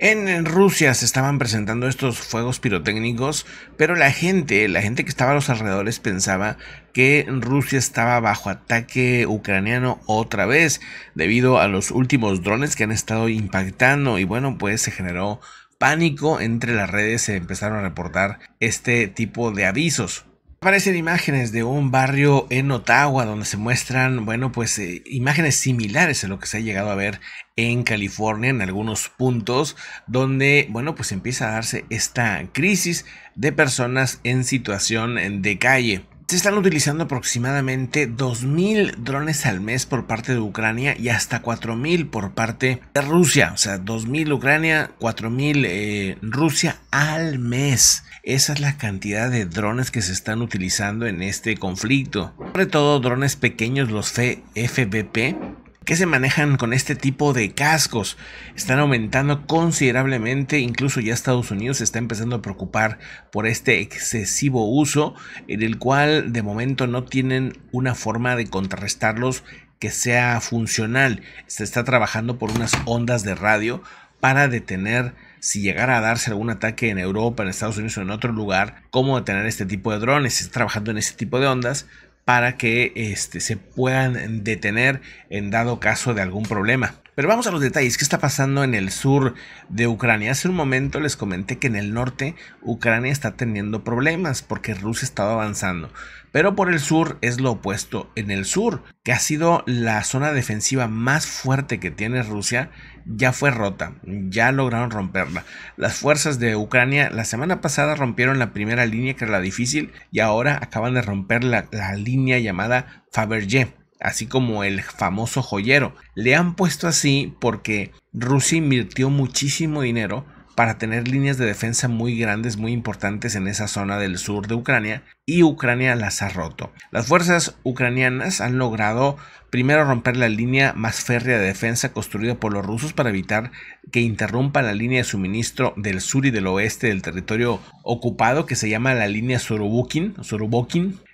En Rusia se estaban presentando estos fuegos pirotécnicos, pero la gente, la gente que estaba a los alrededores pensaba que Rusia estaba bajo ataque ucraniano otra vez debido a los últimos drones que han estado impactando y bueno, pues se generó pánico entre las redes, se empezaron a reportar este tipo de avisos. Aparecen imágenes de un barrio en Ottawa donde se muestran, bueno, pues eh, imágenes similares a lo que se ha llegado a ver en California en algunos puntos donde, bueno, pues empieza a darse esta crisis de personas en situación de calle. Se están utilizando aproximadamente 2.000 drones al mes por parte de Ucrania y hasta 4.000 por parte de Rusia. O sea, 2.000 Ucrania, 4.000 eh, Rusia al mes. Esa es la cantidad de drones que se están utilizando en este conflicto. Sobre todo drones pequeños, los FBP, que se manejan con este tipo de cascos están aumentando considerablemente, incluso ya Estados Unidos se está empezando a preocupar por este excesivo uso, en el cual de momento no tienen una forma de contrarrestarlos que sea funcional. Se está trabajando por unas ondas de radio para detener si llegara a darse algún ataque en Europa, en Estados Unidos o en otro lugar, cómo detener este tipo de drones. Se está trabajando en este tipo de ondas para que este, se puedan detener en dado caso de algún problema. Pero vamos a los detalles. ¿Qué está pasando en el sur de Ucrania? Hace un momento les comenté que en el norte Ucrania está teniendo problemas porque Rusia estaba avanzando. Pero por el sur es lo opuesto. En el sur, que ha sido la zona defensiva más fuerte que tiene Rusia, ya fue rota, ya lograron romperla. Las fuerzas de Ucrania la semana pasada rompieron la primera línea que era la difícil y ahora acaban de romper la, línea llamada Fabergé así como el famoso joyero. Le han puesto así porque Rusia invirtió muchísimo dinero para tener líneas de defensa muy grandes, muy importantes en esa zona del sur de Ucrania, y Ucrania las ha roto. Las fuerzas ucranianas han logrado primero romper la línea más férrea de defensa construida por los rusos para evitar que interrumpa la línea de suministro del sur y del oeste del territorio ocupado que se llama la línea Sorubokin.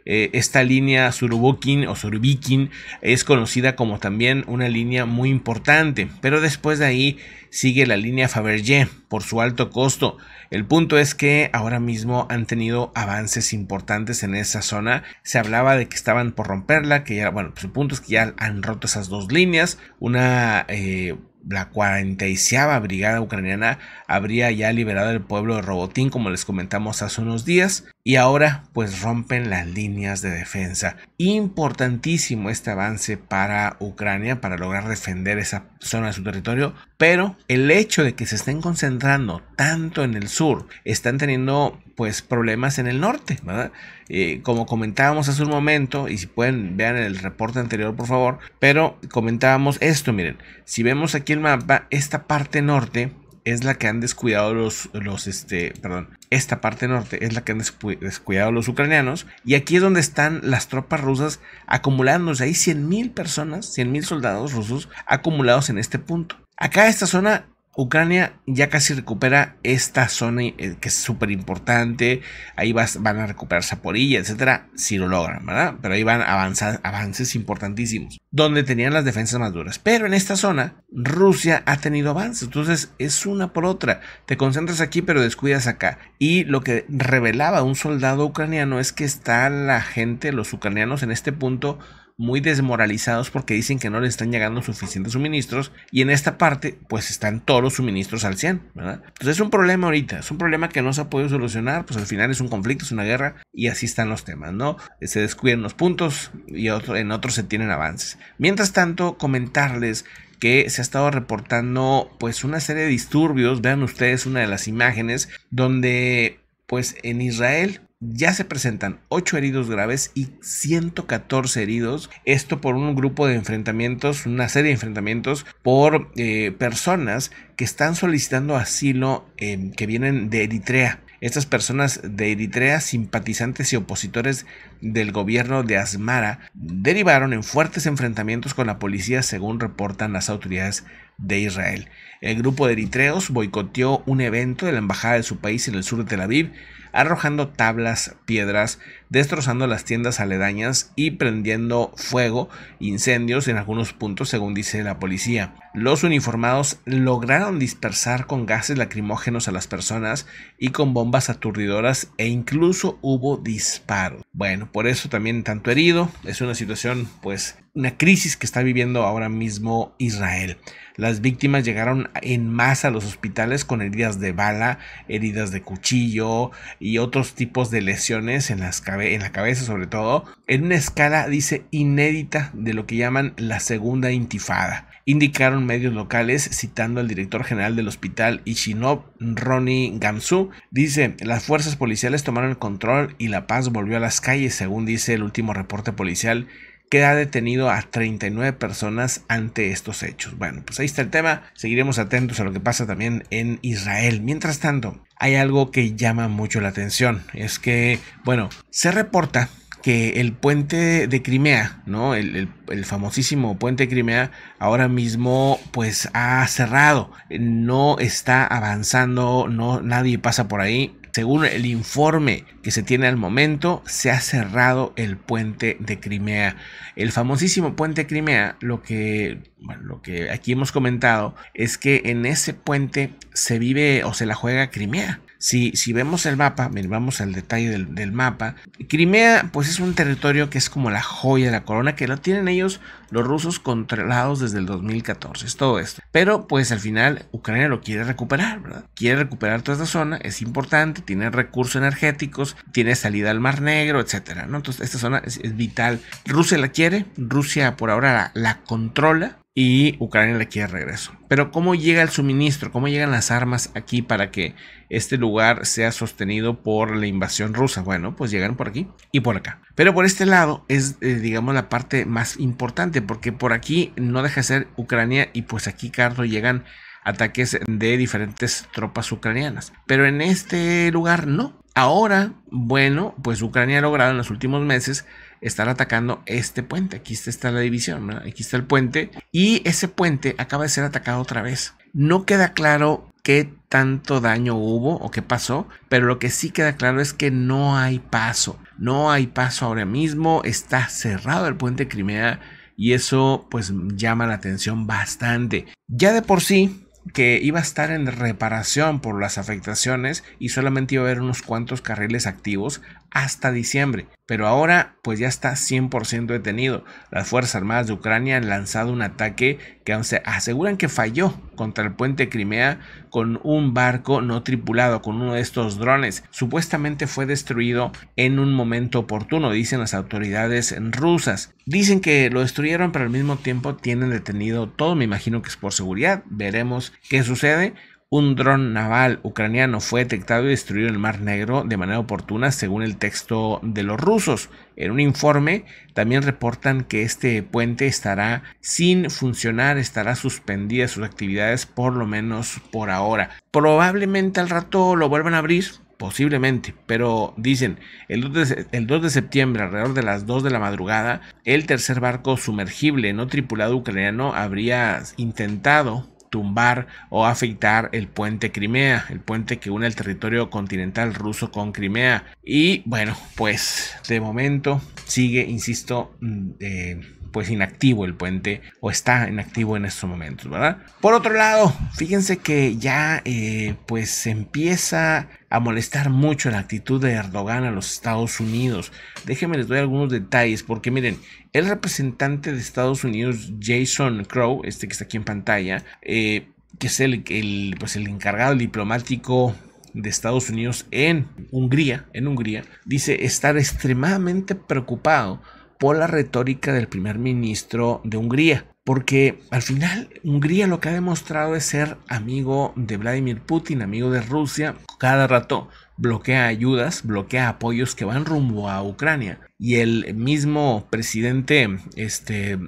Eh, esta línea Surubokin o Surubikin es conocida como también una línea muy importante, pero después de ahí sigue la línea Fabergé por su alto costo. El punto es que ahora mismo han tenido avances importantes en esa zona. Se hablaba de que estaban por romperla, que ya, bueno, pues el punto es que ya han roto esas dos líneas. Una... Eh, la 47 Brigada Ucraniana habría ya liberado el pueblo de Robotín, como les comentamos hace unos días, y ahora pues rompen las líneas de defensa. Importantísimo este avance para Ucrania para lograr defender esa zona de su territorio, pero el hecho de que se estén concentrando tanto en el sur, están teniendo pues problemas en el norte, ¿verdad? Eh, como comentábamos hace un momento, y si pueden, vean el reporte anterior, por favor, pero comentábamos esto, miren, si vemos aquí el mapa, esta parte norte es la que han descuidado los, los este, perdón, esta parte norte es la que han descuidado los ucranianos, y aquí es donde están las tropas rusas acumulándose, hay 100.000 personas, 100.000 soldados rusos acumulados en este punto. Acá esta zona Ucrania ya casi recupera esta zona eh, que es súper importante. Ahí van a recuperar Zaporilla, etcétera, si lo logran, ¿verdad? Pero ahí van avanzar, avances importantísimos, donde tenían las defensas más duras. Pero en esta zona, Rusia ha tenido avances. Entonces, es una por otra. Te concentras aquí, pero descuidas acá. Y lo que revelaba un soldado ucraniano es que está la gente, los ucranianos en este punto, muy desmoralizados porque dicen que no les están llegando suficientes suministros y en esta parte pues están todos los suministros al 100, ¿verdad? Entonces pues, es un problema ahorita, es un problema que no se ha podido solucionar, pues al final es un conflicto, es una guerra y así están los temas, ¿no? Se descuiden los puntos y en otros se tienen avances. Mientras tanto, comentarles que se ha estado reportando pues una serie de disturbios, vean ustedes una de las imágenes donde pues en Israel ya se presentan 8 heridos graves y 114 heridos. Esto por un grupo de enfrentamientos, una serie de enfrentamientos por eh, personas que están solicitando asilo eh, que vienen de Eritrea. Estas personas de Eritrea, simpatizantes y opositores del gobierno de Asmara, derivaron en fuertes enfrentamientos con la policía, según reportan las autoridades de Israel. El grupo de eritreos boicoteó un evento de la embajada de su país en el sur de Tel Aviv, arrojando tablas, piedras, destrozando las tiendas aledañas y prendiendo fuego, incendios en algunos puntos, según dice la policía. Los uniformados lograron dispersar con gases lacrimógenos a las personas y con bombas aturdidoras e incluso hubo disparos. Bueno, por eso también tanto herido, es una situación pues una crisis que está viviendo ahora mismo Israel. Las víctimas llegaron en masa a los hospitales con heridas de bala, heridas de cuchillo y otros tipos de lesiones en las cabezas en la cabeza sobre todo, en una escala, dice, inédita de lo que llaman la segunda intifada. Indicaron medios locales, citando al director general del hospital Ishinov, Ronnie Gamsu, dice, las fuerzas policiales tomaron el control y la paz volvió a las calles, según dice el último reporte policial queda detenido a 39 personas ante estos hechos. Bueno, pues ahí está el tema. Seguiremos atentos a lo que pasa también en Israel. Mientras tanto, hay algo que llama mucho la atención. Es que, bueno, se reporta que el puente de Crimea, ¿no? El, famosísimo puente de Crimea ahora mismo pues ha cerrado, no está avanzando, no, nadie pasa por ahí, según el informe que se tiene al momento, se ha cerrado el puente de Crimea. El famosísimo puente de Crimea, lo que, lo que aquí hemos comentado, es que en ese puente se vive o se la juega Crimea. Si, vemos el mapa, vamos al detalle del, mapa. Crimea, pues es un territorio que es como la joya de la corona, que lo tienen ellos los rusos controlados desde el 2014, es todo esto. Pero pues al final Ucrania lo quiere recuperar, ¿verdad? Quiere recuperar toda esta zona, es importante, tiene recursos energéticos, tiene salida al Mar Negro, etc. ¿no? Entonces esta zona es, vital. Rusia la quiere, Rusia por ahora la controla, y Ucrania le quiere regreso. Pero ¿cómo llega el suministro? ¿Cómo llegan las armas aquí para que este lugar sea sostenido por la invasión rusa? Bueno, pues llegan por aquí y por acá. Pero por este lado es, eh, digamos, la parte más importante, porque por aquí no deja de ser Ucrania y pues aquí, Carlos, llegan ataques de diferentes tropas ucranianas. Pero en este lugar no. Ahora, bueno, pues Ucrania ha logrado en los últimos meses estar atacando este puente. Aquí está la división, aquí está el puente. Y ese puente acaba de ser atacado otra vez. No queda claro qué tanto daño hubo o qué pasó, pero lo que sí queda claro es que no hay paso. No hay paso ahora mismo. Está cerrado el puente Crimea y eso pues llama la atención bastante. Ya de por sí que iba a estar en reparación por las afectaciones y solamente iba a haber unos cuantos carriles activos, hasta diciembre, pero ahora pues ya está 100% detenido. Las Fuerzas Armadas de Ucrania han lanzado un ataque que se aseguran que falló contra el puente Crimea con un barco no tripulado, con uno de estos drones. Supuestamente fue destruido en un momento oportuno, dicen las autoridades rusas. Dicen que lo destruyeron, pero al mismo tiempo tienen detenido todo. Me imagino que es por seguridad. Veremos qué sucede un dron naval ucraniano fue detectado y destruido en el Mar Negro de manera oportuna, según el texto de los rusos. En un informe también reportan que este puente estará sin funcionar, estará suspendida sus actividades por lo menos por ahora. Probablemente al rato lo vuelvan a abrir, posiblemente, pero dicen, el el 2, de, septiembre, alrededor de las 2 de la madrugada, el tercer barco sumergible no tripulado ucraniano habría intentado tumbar o afectar el puente Crimea, el puente que une el territorio continental ruso con Crimea. Y bueno, pues de momento sigue, insisto, mm, eh, pues inactivo el puente o está inactivo en estos momentos, ¿verdad? Por otro lado, fíjense que ya eh, pues empieza a molestar mucho la actitud de Erdogan a los Estados Unidos. Déjenme les doy algunos detalles porque miren, el representante de Estados Unidos, Jason Crow, este que está aquí en pantalla, eh, que es el, pues el encargado diplomático de Estados Unidos en Hungría, en Hungría, dice estar extremadamente preocupado por la retórica del primer ministro de Hungría, porque al final Hungría lo que ha demostrado es ser amigo de Vladimir Putin, amigo de Rusia. Cada rato bloquea ayudas, bloquea apoyos que van rumbo a Ucrania. Y el mismo presidente, este,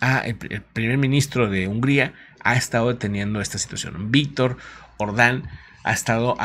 ah, el, primer ministro de Hungría, ha estado deteniendo esta situación. Víctor Ordán ha estado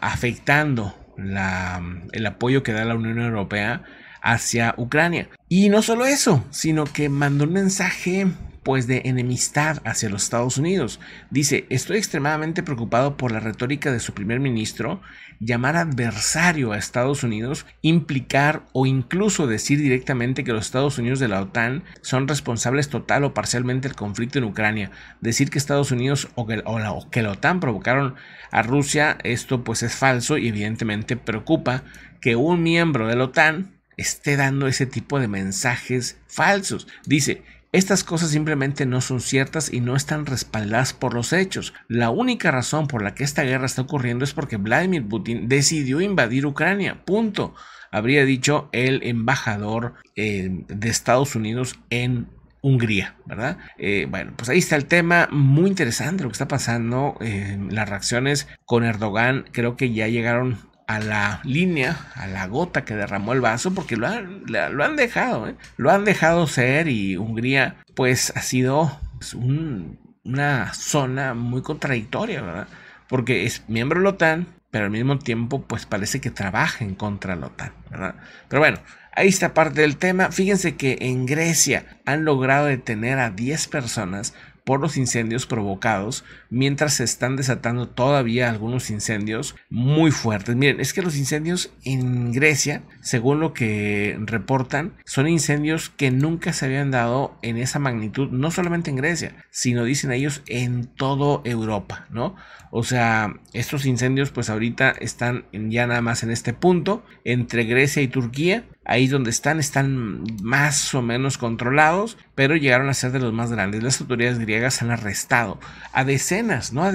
afectando el apoyo que da la Unión Europea hacia Ucrania. Y no solo eso, sino que mandó un mensaje pues de enemistad hacia los Estados Unidos. Dice, estoy extremadamente preocupado por la retórica de su primer ministro, llamar adversario a Estados Unidos, implicar o incluso decir directamente que los Estados Unidos de la OTAN son responsables total o parcialmente del conflicto en Ucrania, decir que Estados Unidos o que, la OTAN provocaron a Rusia, esto pues es falso y evidentemente preocupa que un miembro de la OTAN esté dando ese tipo de mensajes falsos. Dice, estas cosas simplemente no son ciertas y no están respaldadas por los hechos. La única razón por la que esta guerra está ocurriendo es porque Vladimir Putin decidió invadir Ucrania. Punto. Habría dicho el embajador eh, de Estados Unidos en Hungría, ¿verdad? Eh, bueno, pues ahí está el tema, muy interesante lo que está pasando, eh, las reacciones con Erdogan creo que ya llegaron a la línea, a la gota que derramó el vaso, porque lo han, dejado, ¿eh? lo han dejado ser y Hungría pues ha sido pues, una zona muy contradictoria, ¿verdad? Porque es miembro de la OTAN, pero al mismo tiempo pues parece que trabaja en contra de la OTAN, ¿verdad? Pero bueno, Ahí está parte del tema. Fíjense que en Grecia han logrado detener a 10 personas por los incendios provocados, mientras se están desatando todavía algunos incendios muy fuertes. Miren, es que los incendios en Grecia, según lo que reportan, son incendios que nunca se habían dado en esa magnitud, no solamente en Grecia, sino dicen ellos en toda Europa, ¿no? O sea, estos incendios pues ahorita están ya nada más en este punto, entre Grecia y Turquía, ahí donde están están más o menos controlados, pero llegaron a ser de los más grandes. Las autoridades griegas han arrestado a decenas, no a,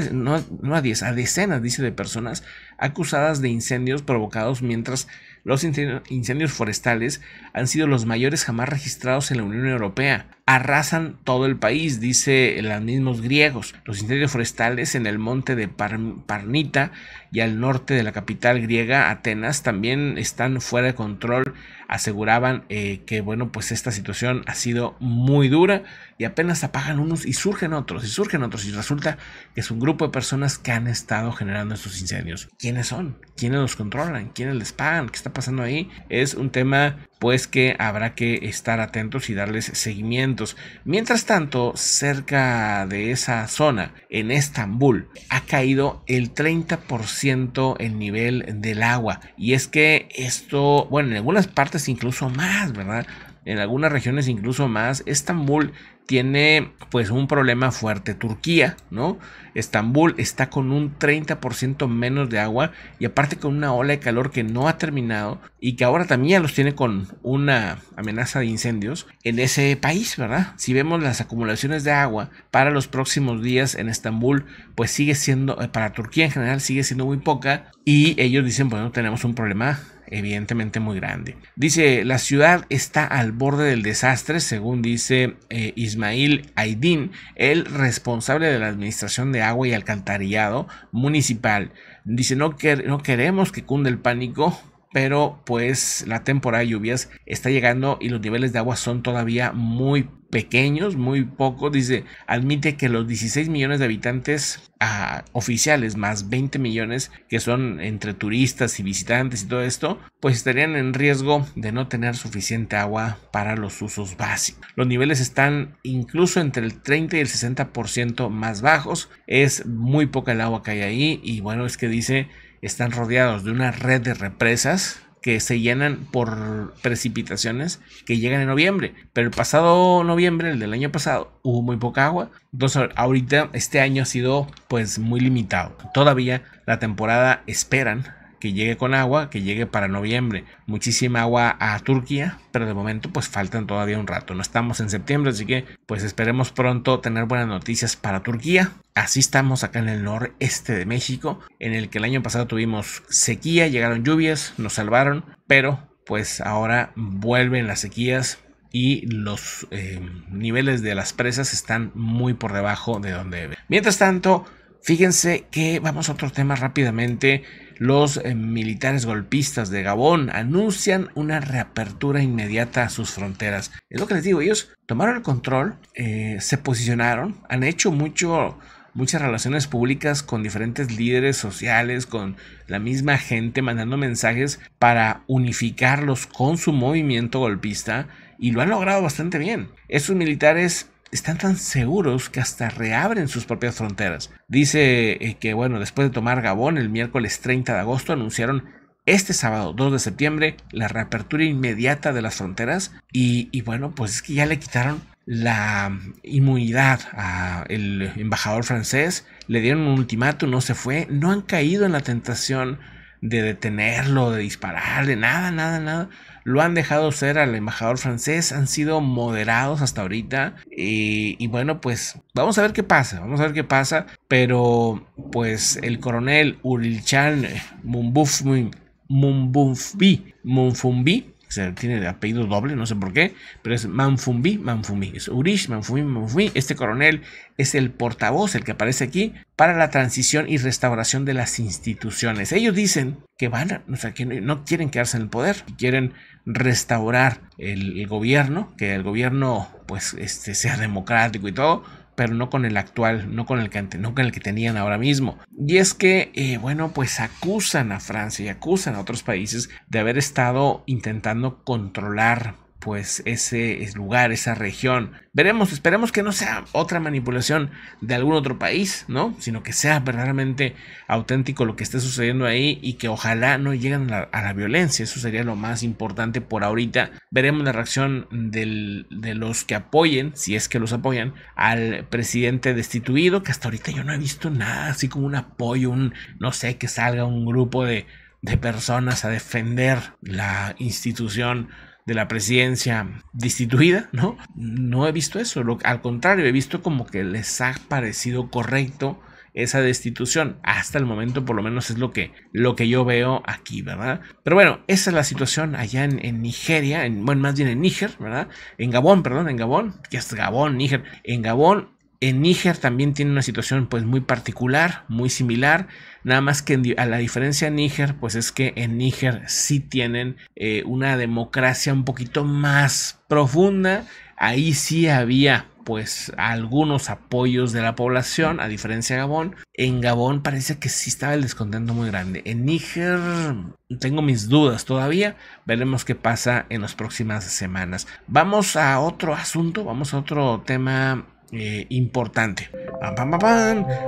a diez, a decenas, dice, de personas acusadas de incendios provocados mientras los incendios forestales han sido los mayores jamás registrados en la Unión Europea. Arrasan todo el país, dice los mismos griegos. Los incendios forestales en el monte de Parnita y al norte de la capital griega, Atenas, también están fuera de control aseguraban eh, que, bueno, pues esta situación ha sido muy dura y apenas apagan unos y surgen otros y surgen otros y resulta que es un grupo de personas que han estado generando estos incendios. ¿Quiénes son? ¿Quiénes los controlan? ¿Quiénes les pagan? ¿Qué está pasando ahí? Es un tema pues que habrá que estar atentos y darles seguimientos. Mientras tanto, cerca de esa zona, en Estambul, ha caído el 30% el nivel del agua. Y es que esto, bueno, en algunas partes incluso más, ¿verdad? En algunas regiones incluso más. Estambul tiene pues un problema fuerte. Turquía, ¿no? Estambul está con un 30% menos de agua y aparte con una ola de calor que no ha terminado y que ahora también los tiene con una amenaza de incendios en ese país, ¿verdad? Si vemos las acumulaciones de agua para los próximos días en Estambul, pues sigue siendo, eh, para Turquía en general sigue siendo muy poca y ellos dicen, bueno, tenemos un problema evidentemente muy grande. Dice, la ciudad está al borde del desastre, según dice eh, Ismail Aydin, el responsable de la Administración de Agua y Alcantarillado Municipal. Dice, no, no queremos que cunde el pánico pero pues la temporada de lluvias está llegando y los niveles de agua son todavía muy pequeños, muy pocos. Dice, admite que los 16 millones de habitantes ah, oficiales, más 20 millones que son entre turistas y visitantes y todo esto, pues estarían en riesgo de no tener suficiente agua para los usos básicos. Los niveles están incluso entre el 30 y el 60% más bajos. Es muy poca el agua que hay ahí y bueno, es que dice están rodeados de una red de represas que se llenan por precipitaciones que llegan en noviembre. Pero el pasado noviembre, el del año pasado, hubo muy poca agua. Entonces ahorita este año ha sido pues muy limitado. Todavía la temporada esperan que llegue con agua, que llegue para noviembre. Muchísima agua a Turquía, pero de momento pues faltan todavía un rato. No estamos en septiembre, así que pues esperemos pronto tener buenas noticias para Turquía. Así estamos acá en el noreste de México, en el que el año pasado tuvimos sequía, llegaron lluvias, nos salvaron, pero pues ahora vuelven las sequías, y los eh, niveles de las presas están muy por debajo de donde deben. Mientras tanto, Fíjense que vamos a otro tema rápidamente. Los eh, militares golpistas de Gabón anuncian una reapertura inmediata a sus fronteras. Es lo que les digo, ellos tomaron el control, eh, se posicionaron, han hecho mucho, muchas relaciones públicas con diferentes líderes sociales, con la misma gente, mandando mensajes para unificarlos con su movimiento golpista y lo han logrado bastante bien. Esos militares están tan seguros que hasta reabren sus propias fronteras. Dice eh, que, bueno, después de tomar Gabón el miércoles 30 de agosto, anunciaron este sábado 2 de septiembre la reapertura inmediata de las fronteras y, bueno, pues es que ya le quitaron la inmunidad al embajador francés, le dieron un ultimato, no se fue, no han caído en la tentación de detenerlo, de dispararle, nada, nada, nada lo han dejado ser al embajador francés, han sido moderados hasta ahorita. Y, bueno, pues vamos a ver qué pasa, vamos a ver qué pasa. Pero pues el coronel Urilchan Mumbufbi, Mumbufbi, Mumfumbi se tiene de apellido doble, no sé por qué, pero es Manfumbi, Manfumbi, es Urish, Manfumbi, Manfumbi. Este coronel es el portavoz, el que aparece aquí, para la transición y restauración de las instituciones. Ellos dicen que van, o sea, que no quieren quedarse en el poder, quieren restaurar el, gobierno, que el gobierno pues este, sea democrático y todo, pero no con el actual, no con el que, el que tenían ahora mismo. Y es que, eh, bueno, pues acusan a Francia y acusan a otros países de haber estado intentando controlar pues ese lugar, esa región. Veremos, esperemos que no sea otra manipulación de algún otro país, ¿no? Sino que sea verdaderamente auténtico lo que esté sucediendo ahí y que ojalá no lleguen a la, violencia. Eso sería lo más importante por ahorita. Veremos la reacción de los que apoyen, si es que los apoyan, al presidente destituido, que hasta ahorita yo no he visto nada, así como un apoyo, un, no sé, que salga un grupo de, de personas a defender la institución de la presidencia destituida, ¿no? No he visto eso, al contrario, he visto como que les ha parecido correcto esa destitución. Hasta el momento, por lo menos, es lo que, lo que yo veo aquí, ¿verdad? Pero bueno, esa es la situación allá en, Nigeria, en, bueno, más bien en Níger, ¿verdad? En Gabón, perdón, en Gabón, que es Gabón, Níger. En Gabón en Níger también tiene una situación pues muy particular, muy similar, nada más que a la diferencia de Níger pues es que en Níger sí tienen eh, una democracia un poquito más profunda, ahí sí había pues algunos apoyos de la población, a diferencia de Gabón. En Gabón parece que sí estaba el descontento muy grande. En Níger tengo mis dudas todavía. Veremos qué pasa en las próximas semanas. Vamos a otro asunto, vamos a otro tema eh, importante.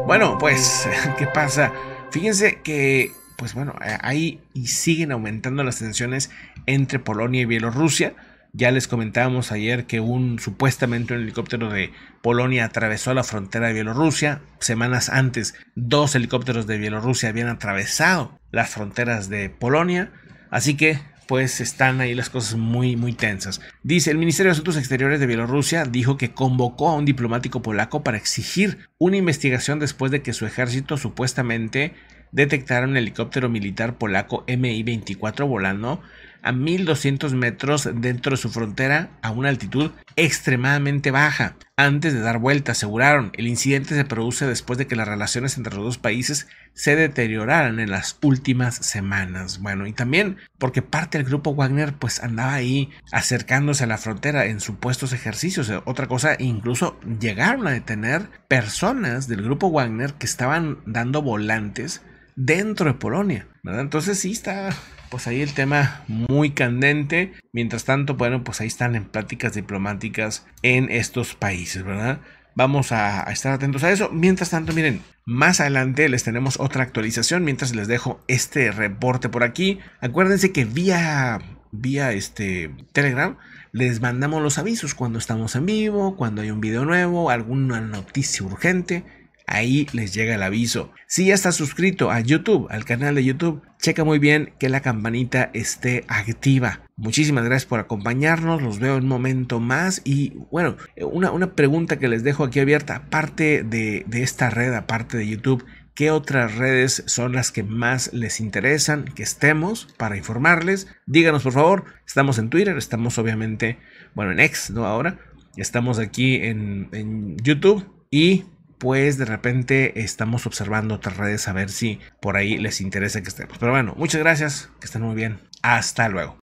Bueno, pues, ¿qué pasa? Fíjense que, pues bueno, eh, ahí y siguen aumentando las tensiones entre Polonia y Bielorrusia. Ya les comentábamos ayer que un supuestamente un helicóptero de Polonia atravesó la frontera de Bielorrusia. Semanas antes, dos helicópteros de Bielorrusia habían atravesado las fronteras de Polonia. Así que pues están ahí las cosas muy, muy tensas. Dice, el Ministerio de Asuntos Exteriores de Bielorrusia dijo que convocó a un diplomático polaco para exigir una investigación después de que su ejército supuestamente detectara un helicóptero militar polaco Mi-24 volando a 1200 metros dentro de su frontera a una altitud extremadamente baja. Antes de dar vuelta, aseguraron, el incidente se produce después de que las relaciones entre los dos países se deterioraran en las últimas semanas. Bueno, y también porque parte del grupo Wagner pues andaba ahí acercándose a la frontera en supuestos ejercicios. Eh, otra cosa, incluso llegaron a detener personas del grupo Wagner que estaban dando volantes dentro de Polonia, ¿verdad? Entonces sí está pues ahí el tema muy candente. Mientras tanto, bueno, pues ahí están en pláticas diplomáticas en estos países, ¿verdad? Vamos a, estar atentos a eso. Mientras tanto, miren, más adelante les tenemos otra actualización. Mientras les dejo este reporte por aquí. Acuérdense que vía, vía este Telegram les mandamos los avisos cuando estamos en vivo, cuando hay un video nuevo, alguna noticia urgente ahí les llega el aviso. Si ya estás suscrito a YouTube, al canal de YouTube, checa muy bien que la campanita esté activa. Muchísimas gracias por acompañarnos, los veo en un momento más y bueno, una, una pregunta que les dejo aquí abierta, aparte de, esta red, aparte de YouTube, qué otras redes son las que más les interesan que estemos para informarles. Díganos por favor, estamos en Twitter, estamos obviamente, bueno, en X, ¿no? Ahora, estamos aquí en, en YouTube y pues de repente estamos observando otras redes a ver si por ahí les interesa que estemos. Pero bueno, muchas gracias, que estén muy bien. Hasta luego.